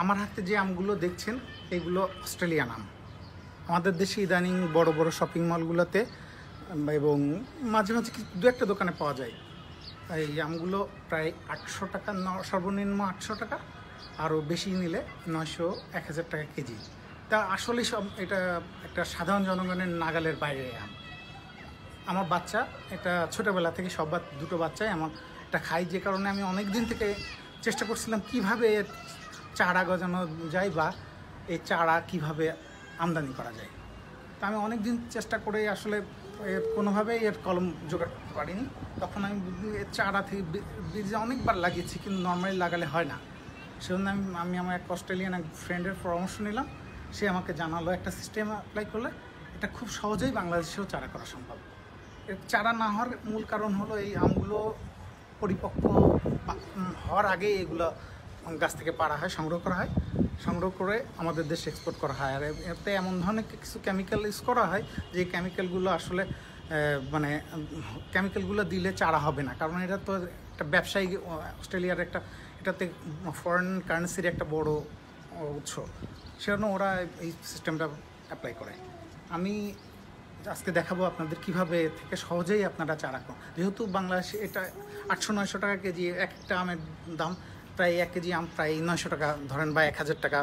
আমার হাতে যে আমগুলো দেখছেন এগুলো অস্ট্রেলিয়ান আম আমাদের দেশে ইদানিং বড় বড় শপিং মলগুলোতে এবং মাঝে মাঝে দু একটা দোকানে পাওয়া যায় এই আমগুলো প্রায় আটশো টাকা ন সর্বনিম্ন আটশো টাকা আরও বেশি নিলে নয়শো এক হাজার টাকা কেজি তা আসলে সব এটা একটা সাধারণ জনগণের নাগালের বাইরে আম আমার বাচ্চা এটা ছোটোবেলা থেকে সব দুটো বাচ্চাই আমার এটা খাই যে কারণে আমি অনেক দিন থেকে চেষ্টা করছিলাম কীভাবে চারা গজানো যায় বা এই চারা কিভাবে আমদানি করা যায় তা আমি অনেক দিন চেষ্টা করে আসলে কোনোভাবেই এর কলম জোগাড় করতে পারিনি তখন আমি এর চারা থেকে বীজ অনেকবার লাগিয়েছি কিন্তু নর্মালি লাগালে হয় না সেজন্য আমি আমি আমার এক অস্ট্রেলিয়ান এক ফ্রেন্ডের পরামর্শ নিলাম সে আমাকে জানালো একটা সিস্টেম অ্যাপ্লাই করলে এটা খুব সহজেই বাংলাদেশেও চারা করা সম্ভব এর চারা না হওয়ার মূল কারণ হলো এই আমগুলো পরিপক্ক হওয়ার আগে এগুলো গাছ থেকে পাড়া হয় সংগ্রহ করা হয় সংগ্রহ করে আমাদের দেশে এক্সপোর্ট করা হয় আর এতে এমন ধরনের কিছু কেমিক্যাল ইউজ করা হয় যে কেমিক্যালগুলো আসলে মানে কেমিক্যালগুলো দিলে চারা হবে না কারণ এটা তো একটা ব্যবসায়ী অস্ট্রেলিয়ার একটা এটাতে ফরেন কারেন্সির একটা বড় উৎস সেজন্য ওরা এই সিস্টেমটা অ্যাপ্লাই করে আমি আজকে দেখাবো আপনাদের কিভাবে থেকে সহজেই আপনারা চারা যেহেতু বাংলাদেশ এটা আটশো নয়শো টাকা কেজি এক একটা আমের দাম প্রায় এক কেজি আম প্রায় নয়শো টাকা ধরেন বা এক হাজার টাকা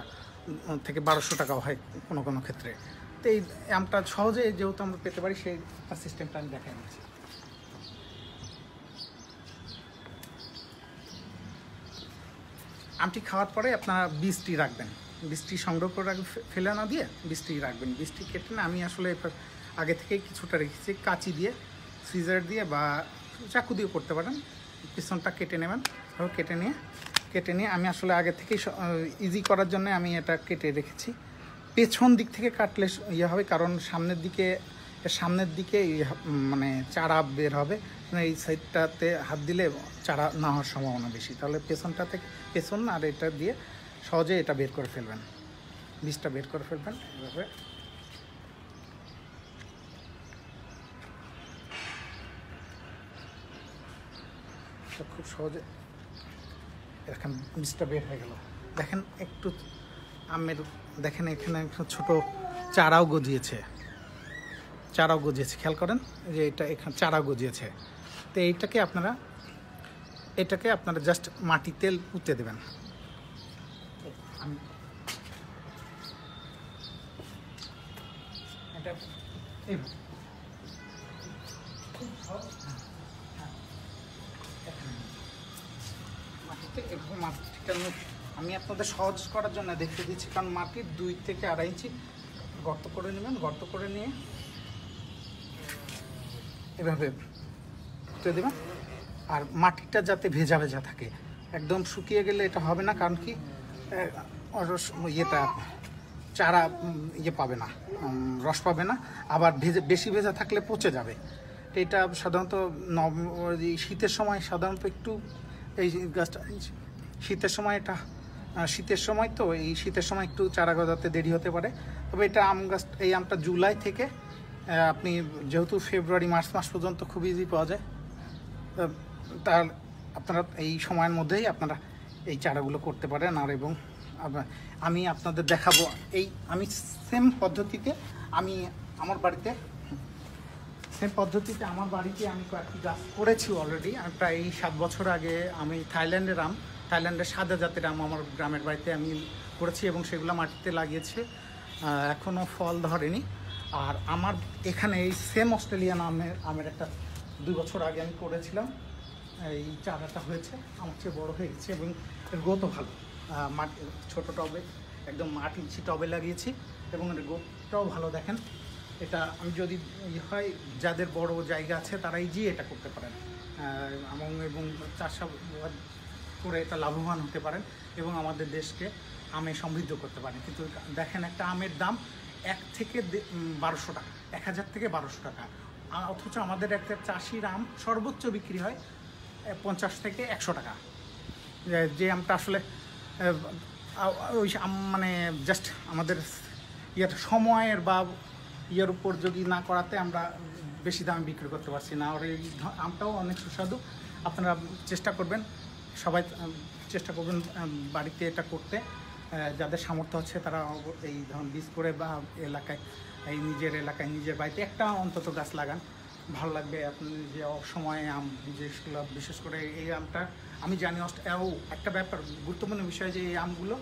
থেকে বারোশো টাকাও হয় কোনো কোনো ক্ষেত্রে তো এই আমটা সহজে যেহেতু আমরা পেতে পারি সেই সিস্টেমটা আমি দেখাই নিচ্ছি আমটি খাওয়ার পরে আপনারা বীজটি রাখবেন বীজটি সংগ্রহ করে রাখবেন ফেলে না দিয়ে বীজটি রাখবেন বীজটি কেটে না আমি আসলে আগে থেকেই কিছুটা রেখেছি কাঁচি দিয়ে সিজার দিয়ে বা চাকু দিয়ে করতে পারেন পিছনটা কেটে নেবেন কেটে নিয়ে কেটে নিয়ে আমি আসলে আগে থেকেই ইজি করার জন্য আমি এটা কেটে রেখেছি পেছন দিক থেকে কাটলে ইয়ে হবে কারণ সামনের দিকে সামনের দিকে ইয়ে মানে চারা বের হবে মানে এই সাইডটাতে হাত দিলে চারা না হওয়ার সম্ভাবনা বেশি তাহলে পেছনটা থেকে পেছন আর এটা দিয়ে সহজে এটা বের করে ফেলবেন বীজটা বের করে ফেলবেন এভাবে খুব সহজে এখন বীজটা বের হয়ে গেল দেখেন একটু আমের দেখেন এখানে একটা ছোটো চারাও গজিয়েছে চারাও গজিয়েছে খেয়াল করেন যে এটা এখানে চারাও গজিয়েছে তো এইটাকে আপনারা এটাকে আপনারা জাস্ট তেল পুঁতে দেবেন এটা খুব সহজ মাটিটা আমি আপনাদের সহজ করার জন্য দেখতে দিচ্ছি কারণ মাটির দুই থেকে আড়াই ইঞ্চি গর্ত করে নেবেন গর্ত করে নিয়ে এভাবে তুলে দেবেন আর মাটিটা যাতে ভেজা ভেজা থাকে একদম শুকিয়ে গেলে এটা হবে না কারণ কি ইয়েটা চারা ইয়ে পাবে না রস পাবে না আবার ভেজে বেশি ভেজা থাকলে পচে যাবে এটা সাধারণত নব শীতের সময় সাধারণত একটু এই গাছটা শীতের সময় এটা শীতের সময় তো এই শীতের সময় একটু চারা গজাতে দেরি হতে পারে তবে এটা আম গাছ এই আমটা জুলাই থেকে আপনি যেহেতু ফেব্রুয়ারি মার্চ মাস পর্যন্ত খুব ইজি পাওয়া যায় তার আপনারা এই সময়ের মধ্যেই আপনারা এই চারাগুলো করতে পারেন আর এবং আমি আপনাদের দেখাবো এই আমি সেম পদ্ধতিতে আমি আমার বাড়িতে সেম পদ্ধতিতে আমার বাড়িতে আমি কয়েকটি গাছ করেছি অলরেডি প্রায় এই সাত বছর আগে আমি থাইল্যান্ডের আম থাইল্যান্ডের সাদা জাতের আম আমার গ্রামের বাড়িতে আমি করেছি এবং সেগুলো মাটিতে লাগিয়েছে এখনও ফল ধরেনি আর আমার এখানে এই সেম অস্ট্রেলিয়ান আমের আমের একটা দুই বছর আগে আমি করেছিলাম এই চারাটা হয়েছে আমার চেয়ে বড়ো হয়ে গেছে এবং এর গ্রোথও ভালো মাটি ছোটো টবে একদম মাটি টবে লাগিয়েছি এবং এর গ্রোথটাও ভালো দেখেন এটা আমি যদি হয় যাদের বড় জায়গা আছে তারাই গিয়ে এটা করতে পারেন এবং চাষাবাদ করে এটা লাভবান হতে পারেন এবং আমাদের দেশকে আমে সমৃদ্ধ করতে পারেন কিন্তু দেখেন একটা আমের দাম এক থেকে বারোশো টাকা এক হাজার থেকে বারোশো টাকা অথচ আমাদের একটা চাষির আম সর্বোচ্চ বিক্রি হয় পঞ্চাশ থেকে একশো টাকা যে আমটা আসলে ওই আম মানে জাস্ট আমাদের ইয়ের সময়ের বা ইয়ের উপর যদি না করাতে আমরা বেশি দামে বিক্রি করতে পারছি না আর এই আমটাও অনেক সুস্বাদু আপনারা চেষ্টা করবেন সবাই চেষ্টা করবেন বাড়িতে এটা করতে যাদের সামর্থ্য হচ্ছে তারা এই ধরুন বীজ করে বা এলাকায় এই নিজের এলাকায় নিজের বাড়িতে একটা অন্তত গাছ লাগান ভালো লাগবে আপনি যে অসময়ে আম যেগুলো বিশেষ করে এই আমটা আমি জানি ও একটা ব্যাপার গুরুত্বপূর্ণ বিষয় যে এই আমগুলো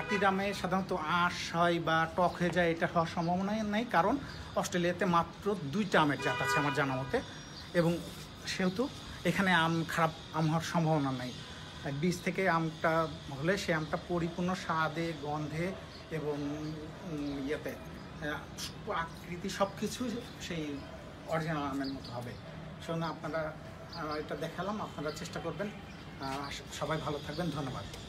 আটির আমে সাধারণত আঁশ হয় বা টক হয়ে যায় এটা হওয়ার সম্ভাবনা নেই কারণ অস্ট্রেলিয়াতে মাত্র দুইটা আমের জাত আছে আমার জানা মতে এবং সেহেতু এখানে আম খারাপ আম হওয়ার সম্ভাবনা নাই বীজ থেকে আমটা হলে সে আমটা পরিপূর্ণ স্বাদে গন্ধে এবং ইয়েতে আকৃতি সব কিছু সেই অরিজিনাল আমের মতো হবে সেজন্য আপনারা এটা দেখালাম আপনারা চেষ্টা করবেন সবাই ভালো থাকবেন ধন্যবাদ